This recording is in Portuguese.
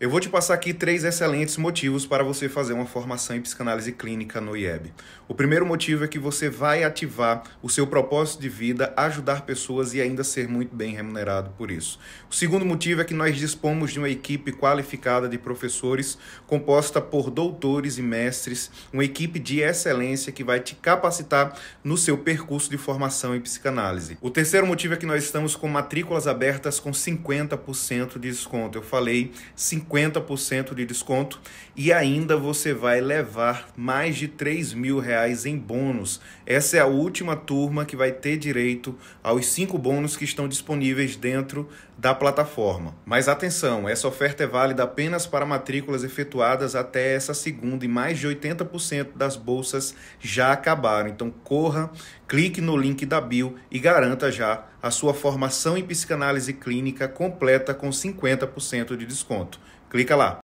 Eu vou te passar aqui três excelentes motivos para você fazer uma formação em psicanálise clínica no IEB. O primeiro motivo é que você vai ativar o seu propósito de vida, ajudar pessoas e ainda ser muito bem remunerado por isso. O segundo motivo é que nós dispomos de uma equipe qualificada de professores, composta por doutores e mestres, uma equipe de excelência que vai te capacitar no seu percurso de formação em psicanálise. O terceiro motivo é que nós estamos com matrículas abertas com 50% de desconto. Eu falei 50 50% de desconto e ainda você vai levar mais de 3 mil reais em bônus. Essa é a última turma que vai ter direito aos cinco bônus que estão disponíveis dentro da plataforma. Mas atenção, essa oferta é válida apenas para matrículas efetuadas até essa segunda e mais de 80% das bolsas já acabaram. Então corra, clique no link da bio e garanta já a sua formação em psicanálise clínica completa com 50% de desconto. Clica lá.